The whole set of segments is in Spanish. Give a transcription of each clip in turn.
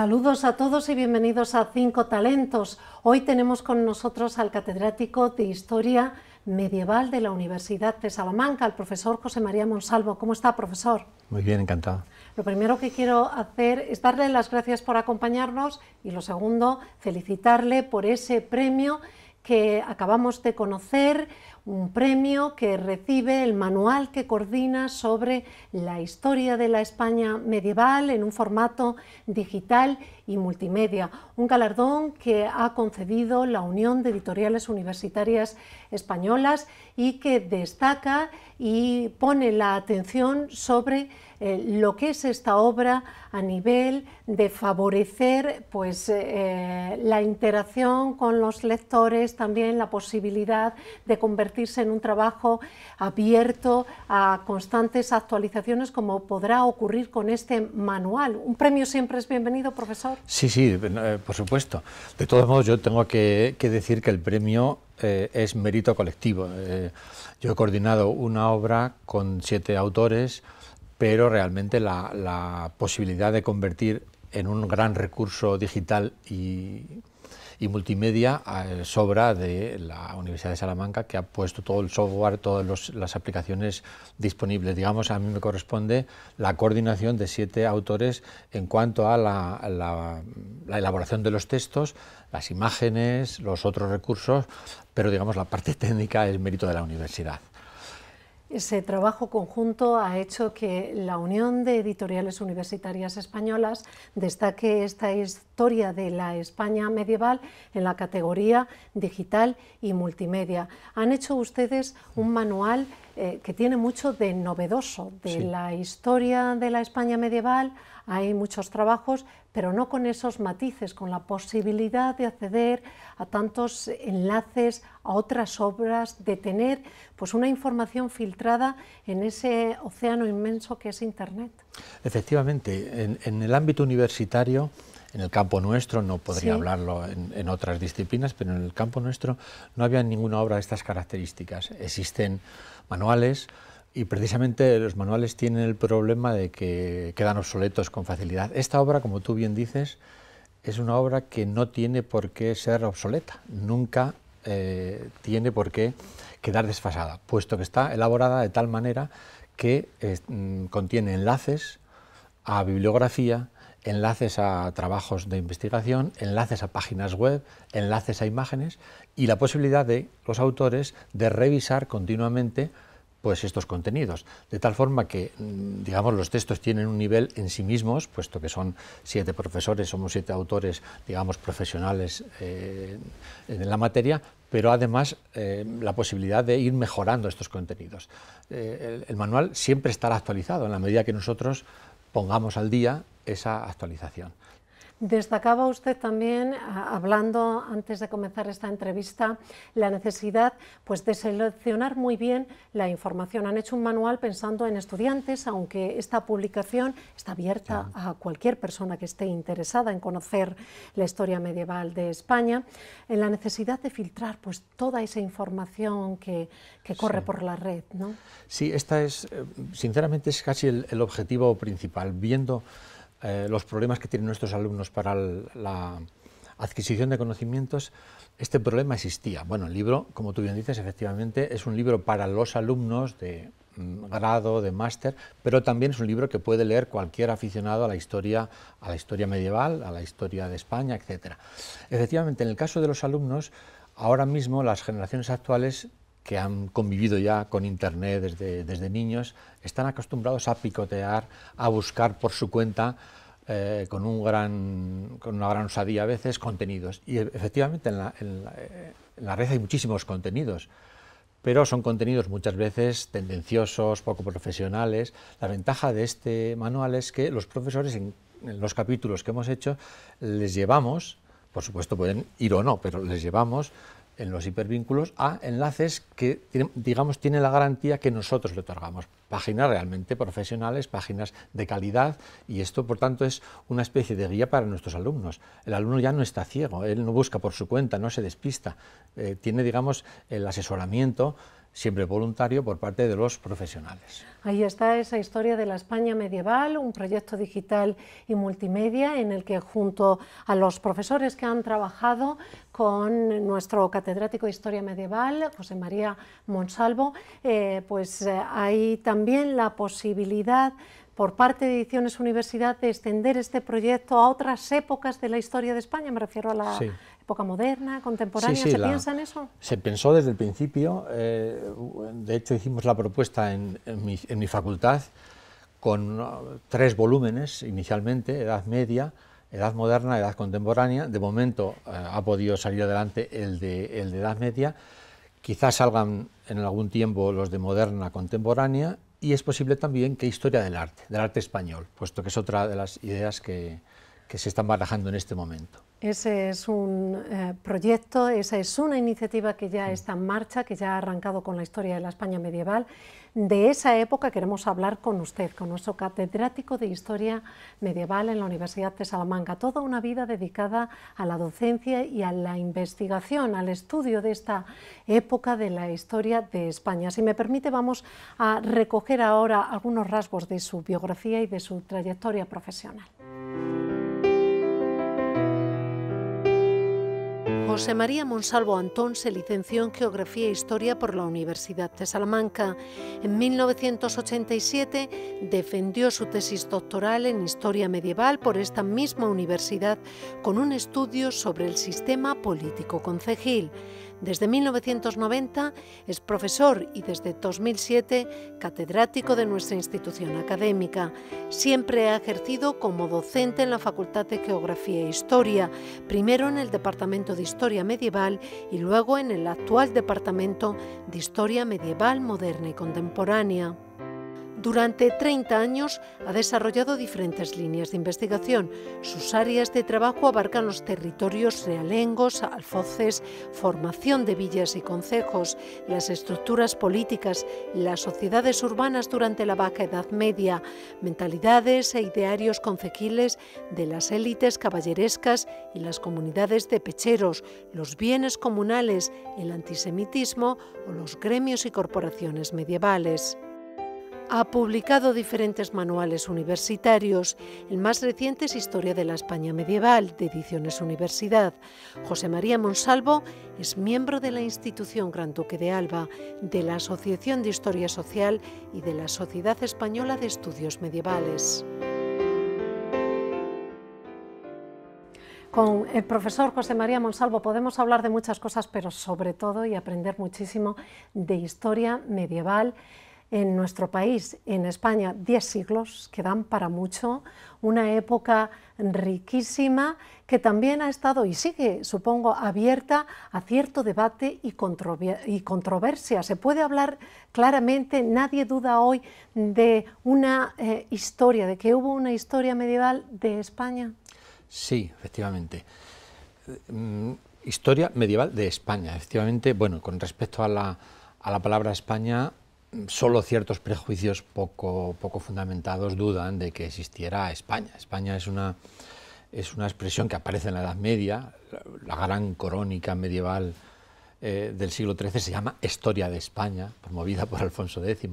Saludos a todos y bienvenidos a Cinco Talentos. Hoy tenemos con nosotros al catedrático de Historia Medieval de la Universidad de Salamanca, el profesor José María Monsalvo. ¿Cómo está, profesor? Muy bien, encantado. Lo primero que quiero hacer es darle las gracias por acompañarnos y lo segundo, felicitarle por ese premio que acabamos de conocer, un premio que recibe el manual que coordina sobre la historia de la España medieval en un formato digital y multimedia, un galardón que ha concedido la Unión de Editoriales Universitarias Españolas y que destaca y pone la atención sobre eh, lo que es esta obra a nivel de favorecer pues, eh, eh, la interacción con los lectores, también la posibilidad de conversar convertirse en un trabajo abierto a constantes actualizaciones como podrá ocurrir con este manual. Un premio siempre es bienvenido, profesor. Sí, sí, eh, por supuesto. De todos modos, yo tengo que, decir que el premio eh, es mérito colectivo. Eh, yo he coordinado una obra con siete autores, pero realmente la, la posibilidad de convertir en un gran recurso digital y y multimedia eh, sobra de la Universidad de Salamanca, que ha puesto todo el software, todas las aplicaciones disponibles. Digamos, a mí me corresponde la coordinación de siete autores en cuanto a la, la elaboración de los textos, las imágenes, los otros recursos, pero digamos la parte técnica es mérito de la universidad. Ese trabajo conjunto ha hecho que la Unión de Editoriales Universitarias Españolas destaque esta historia de la España medieval en la categoría digital y multimedia. Han hecho ustedes un manual eh, que tiene mucho de novedoso, de la historia de la España medieval hay muchos trabajos, pero no con esos matices, con la posibilidad de acceder a tantos enlaces, a otras obras, de tener pues una información filtrada en ese océano inmenso que es Internet. Efectivamente, en, el ámbito universitario, en el campo nuestro, no podría hablarlo en, otras disciplinas, pero en el campo nuestro no había ninguna obra de estas características. Existen manuales, y precisamente los manuales tienen el problema de que quedan obsoletos con facilidad. Esta obra, como tú bien dices, es una obra que no tiene por qué ser obsoleta, nunca eh, tiene por qué quedar desfasada, puesto que está elaborada de tal manera que eh, mm, contiene enlaces a bibliografía, enlaces a trabajos de investigación, enlaces a páginas web, enlaces a imágenes y la posibilidad de los autores de revisar continuamente pues estos contenidos, de tal forma que mm, digamos los textos tienen un nivel en sí mismos, puesto que son siete profesores, somos siete autores, digamos profesionales eh, en la materia, pero además eh, la posibilidad de ir mejorando estos contenidos. Eh, el manual siempre estará actualizado en la medida que nosotros pongamos al día esa actualización. Destacaba usted también, hablando antes de comenzar esta entrevista, la necesidad pues, de seleccionar muy bien la información. Han hecho un manual pensando en estudiantes, aunque esta publicación está abierta a cualquier persona que esté interesada en conocer la historia medieval de España, en la necesidad de filtrar pues, toda esa información que, corre por la red. ¿no? Sí, esta es, eh, sinceramente, es casi el, el objetivo principal, viendo eh, los problemas que tienen nuestros alumnos para la adquisición de conocimientos, este problema existía. Bueno, el libro, como tú bien dices, efectivamente es un libro para los alumnos de mm, grado, de máster, pero también es un libro que puede leer cualquier aficionado a la historia, a la historia medieval, a la historia de España, etc. Efectivamente, en el caso de los alumnos, ahora mismo las generaciones actuales que han convivido ya con Internet desde, desde niños, están acostumbrados a picotear, a buscar por su cuenta eh, con, un con una gran osadía a veces, contenidos. Y e, efectivamente eh, en la, red hay muchísimos contenidos, pero son contenidos muchas veces tendenciosos, poco profesionales. La ventaja de este manual es que los profesores en los capítulos que hemos hecho les llevamos, por supuesto pueden ir o no, pero les llevamos en los hipervínculos a enlaces que, digamos, tiene la garantía que nosotros le otorgamos. Páginas realmente profesionales, páginas de calidad y esto, por tanto, es una especie de guía para nuestros alumnos. El alumno ya no está ciego, él no busca por su cuenta, no se despista, eh, tiene, digamos, el asesoramiento siempre voluntario, por parte de los profesionales. Ahí está esa historia de la España medieval, un proyecto digital y multimedia en el que junto a los profesores que han trabajado con nuestro catedrático de Historia Medieval, José María Monsalvo, eh, pues eh, hay también la posibilidad por parte de Ediciones Universidad de extender este proyecto a otras épocas de la historia de España, me refiero a la época moderna, contemporánea? ¿Se piensa en eso? Se pensó desde el principio. Eh, de hecho, hicimos la propuesta en, mi, facultad con tres volúmenes inicialmente, Edad Media, Edad Moderna, Edad Contemporánea. De momento eh, ha podido salir adelante el de, Edad Media. Quizás salgan en algún tiempo los de Moderna Contemporánea y es posible también que Historia del Arte, del arte español, puesto que es otra de las ideas que se están barajando en este momento. Ese es un eh, proyecto, esa es una iniciativa que ya está en marcha, que ya ha arrancado con la historia de la España medieval. De esa época queremos hablar con usted, con nuestro catedrático de Historia Medieval en la Universidad de Salamanca. Toda una vida dedicada a la docencia y a la investigación, al estudio de esta época de la historia de España. Si me permite, vamos a recoger ahora algunos rasgos de su biografía y de su trayectoria profesional. José María Monsalvo Antón se licenció en Geografía e Historia por la Universidad de Salamanca. En 1987 defendió su tesis doctoral en Historia Medieval por esta misma universidad con un estudio sobre el sistema político concejil. Desde 1990 es profesor y desde 2007 catedrático de nuestra institución académica. Siempre ha ejercido como docente en la Facultad de Geografía e Historia, primero en el Departamento de Historia Medieval y luego en el actual Departamento de Historia Medieval, Moderna y Contemporánea. Durante 30 años ha desarrollado diferentes líneas de investigación. Sus áreas de trabajo abarcan los territorios realengos, alfoces, formación de villas y concejos, las estructuras políticas, las sociedades urbanas durante la Baja Edad Media, mentalidades e idearios concequiles de las élites caballerescas y las comunidades de pecheros, los bienes comunales, el antisemitismo o los gremios y corporaciones medievales ha publicado diferentes manuales universitarios. El más reciente es Historia de la España Medieval, de Ediciones Universidad. José María Monsalvo es miembro de la institución Gran Duque de Alba, de la Asociación de Historia Social y de la Sociedad Española de Estudios Medievales. Con el profesor José María Monsalvo podemos hablar de muchas cosas, pero sobre todo y aprender muchísimo de historia medieval en nuestro país, en España, diez siglos que dan para mucho, una época riquísima que también ha estado y sigue, supongo, abierta a cierto debate y, controversia. Se puede hablar claramente, nadie duda hoy de una eh, historia, de que hubo una historia medieval de España. Sí, efectivamente. Mm, historia medieval de España, efectivamente. Bueno, con respecto a la, a la palabra España, solo ciertos prejuicios poco, fundamentados dudan de que existiera España. España es una, es una expresión que aparece en la Edad Media, la, la gran crónica medieval eh, del siglo XIII se llama Historia de España, promovida por Alfonso X,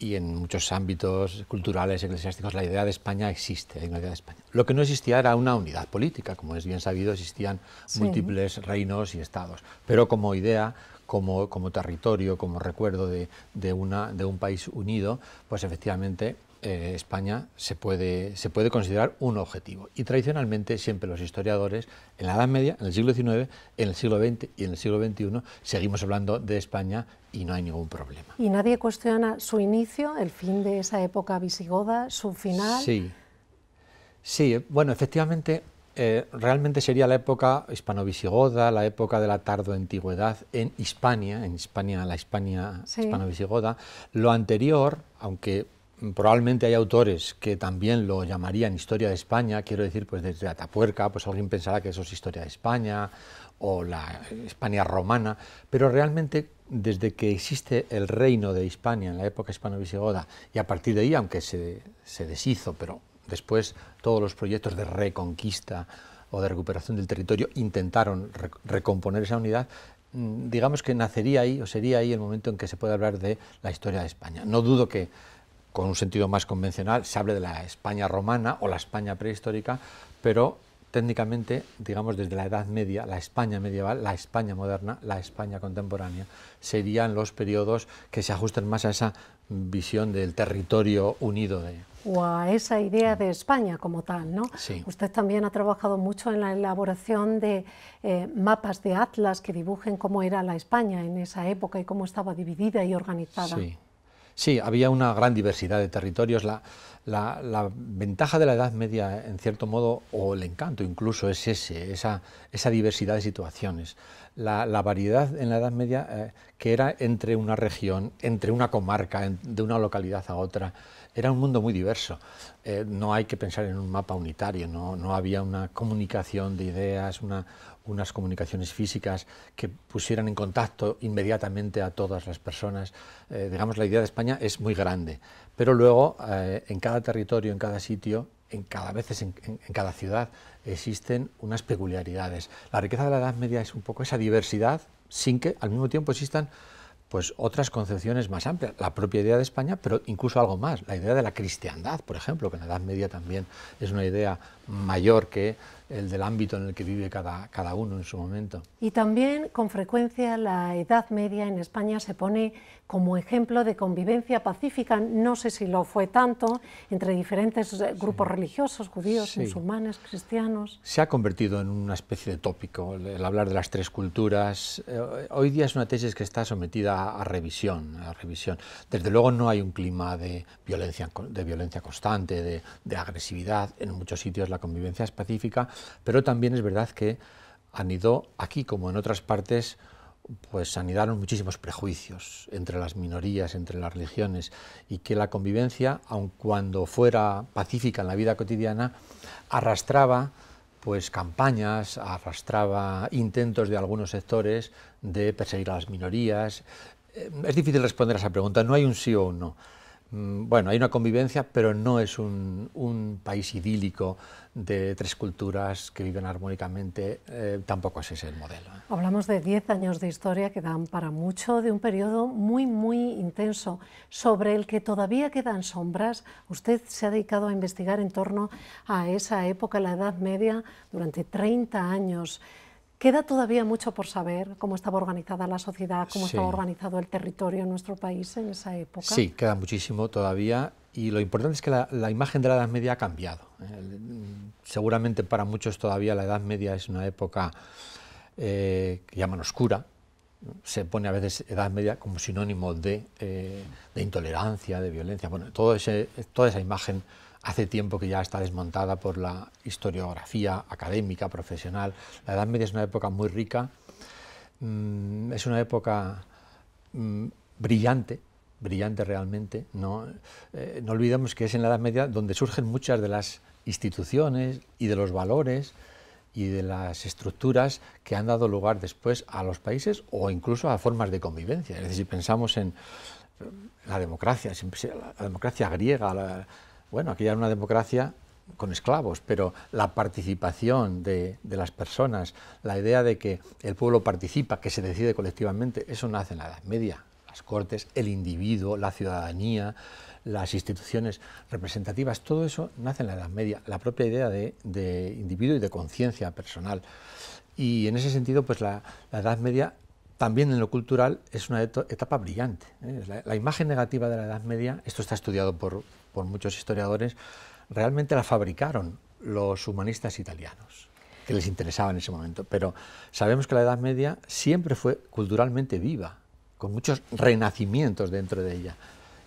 y en muchos ámbitos culturales, eclesiásticos, la idea de España existe, idea de España. Lo que no existía era una unidad política, como es bien sabido, existían múltiples reinos y estados, pero como idea como, como, territorio, como recuerdo de, una, de, un país unido, pues efectivamente eh, España se puede, se puede considerar un objetivo. Y tradicionalmente siempre los historiadores, en la Edad Media, en el siglo XIX, en el siglo XX y en el siglo XXI, seguimos hablando de España y no hay ningún problema. ¿Y nadie cuestiona su inicio, el fin de esa época visigoda, su final? Sí, sí bueno, efectivamente... Eh, realmente sería la época hispano-visigoda, la época de la tardo-antigüedad en Hispania, en España la Hispania hispano-visigoda. Lo anterior, aunque probablemente hay autores que también lo llamarían historia de España, quiero decir, pues desde Atapuerca, pues alguien pensará que eso es historia de España o la España romana, pero realmente desde que existe el reino de Hispania en la época hispano-visigoda y a partir de ahí, aunque se, deshizo, pero después todos los proyectos de reconquista o de recuperación del territorio intentaron recomponer esa unidad, mm, digamos que nacería ahí o sería ahí el momento en que se puede hablar de la historia de España. No dudo que con un sentido más convencional, se hable de la España romana o la España prehistórica, pero técnicamente, digamos, desde la Edad Media, la España medieval, la España moderna, la España contemporánea, serían los periodos que se ajusten más a esa visión del territorio unido de... O a esa idea de España como tal, ¿no? Sí. Usted también ha trabajado mucho en la elaboración de eh, mapas de atlas que dibujen cómo era la España en esa época y cómo estaba dividida y organizada. Sí, Sí, había una gran diversidad de territorios. La, ventaja de la Edad Media, en cierto modo, o el encanto incluso, es ese, esa, diversidad de situaciones. La, variedad en la Edad Media eh, que era entre una región, entre una comarca, de una localidad a otra, era un mundo muy diverso. Eh, no hay que pensar en un mapa unitario, no, había una comunicación de ideas, unas comunicaciones físicas que pusieran en contacto inmediatamente a todas las personas. Eh, digamos, la idea de España es muy grande, pero luego eh, en cada territorio, en cada sitio, en cada vez en, cada ciudad existen unas peculiaridades. La riqueza de la Edad Media es un poco esa diversidad sin que al mismo tiempo existan pues otras concepciones más amplias, la propia idea de España, pero incluso algo más, la idea de la cristiandad, por ejemplo, que en la Edad Media también es una idea mayor que el del ámbito en el que vive cada, cada uno en su momento. Y también con frecuencia la Edad Media en España se pone como ejemplo de convivencia pacífica, no sé si lo fue tanto, entre diferentes eh, grupos religiosos, judíos, musulmanes, cristianos. Se ha convertido en una especie de tópico el hablar de las tres culturas. Eh, hoy día es una tesis que está sometida a revisión, a revisión. Desde luego no hay un clima de violencia, de violencia constante, de, de agresividad. En muchos sitios la convivencia es pacífica pero también es verdad que anidó aquí como en otras partes pues anidaron muchísimos prejuicios entre las minorías, entre las religiones, y que la convivencia, aun cuando fuera pacífica en la vida cotidiana, arrastraba pues campañas, arrastraba intentos de algunos sectores de perseguir a las minorías. Eh, es difícil responder a esa pregunta, no hay un sí o un no. Mm, bueno, hay una convivencia, pero no es un, país idílico de tres culturas que viven armónicamente, eh, tampoco ese es el modelo. ¿eh? Hablamos de 10 años de historia que dan para mucho, de un periodo muy, muy intenso, sobre el que todavía quedan sombras. Usted se ha dedicado a investigar en torno a esa época, la Edad Media, durante 30 años. Queda todavía mucho por saber cómo estaba organizada la sociedad, cómo estaba organizado el territorio en nuestro país en esa época. Sí, queda muchísimo todavía y lo importante es que la, imagen de la Edad Media ha cambiado. Eh, seguramente para muchos todavía la Edad Media es una época eh, que llaman oscura. Se pone a veces Edad Media como sinónimo de, eh, intolerancia, de violencia. Bueno, toda esa imagen hace tiempo que ya está desmontada por la historiografía académica, profesional. La Edad Media es una época muy rica, mm, es una época mm, brillante, brillante realmente. Eh, ¿no? olvidemos que es en la Edad Media donde surgen muchas de las instituciones y de los valores y de las estructuras que han dado lugar después a los países o incluso a formas de convivencia. Es decir, si pensamos en eh, la democracia, la democracia griega, bueno, aquí era una democracia con esclavos, pero la participación de, las personas, la idea de que el pueblo participa, que se decide colectivamente, eso nace en la Edad Media. Las cortes, el individuo, la ciudadanía, las instituciones representativas, todo eso nace en la Edad Media, la propia idea de, individuo y de conciencia personal. Y en ese sentido, pues la, Edad Media también en lo cultural es una etapa brillante. ¿eh? la, imagen negativa de la Edad Media, esto está estudiado por, por muchos historiadores, realmente la fabricaron los humanistas italianos, que les interesaba en ese momento. Pero sabemos que la Edad Media siempre fue culturalmente viva, con muchos renacimientos dentro de ella.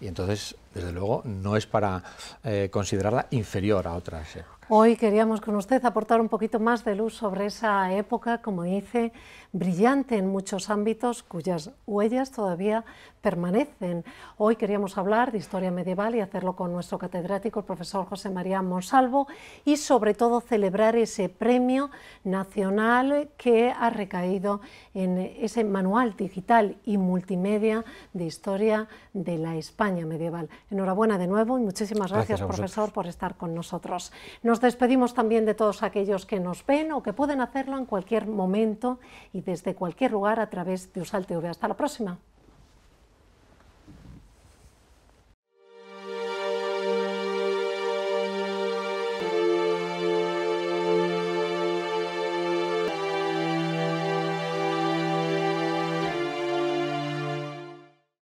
Y entonces desde luego no es para eh, considerarla inferior a otras épocas. Hoy queríamos con usted aportar un poquito más de luz sobre esa época, como dice, brillante en muchos ámbitos cuyas huellas todavía permanecen. Hoy queríamos hablar de historia medieval y hacerlo con nuestro catedrático, el profesor José María Monsalvo, y sobre todo celebrar ese premio nacional que ha recaído en ese manual digital y multimedia de historia de la España medieval. Enhorabuena de nuevo y muchísimas gracias, profesor, por estar con nosotros. Nos despedimos también de todos aquellos que nos ven o que pueden hacerlo en cualquier momento y desde cualquier lugar a través de USAL TV. Hasta la próxima.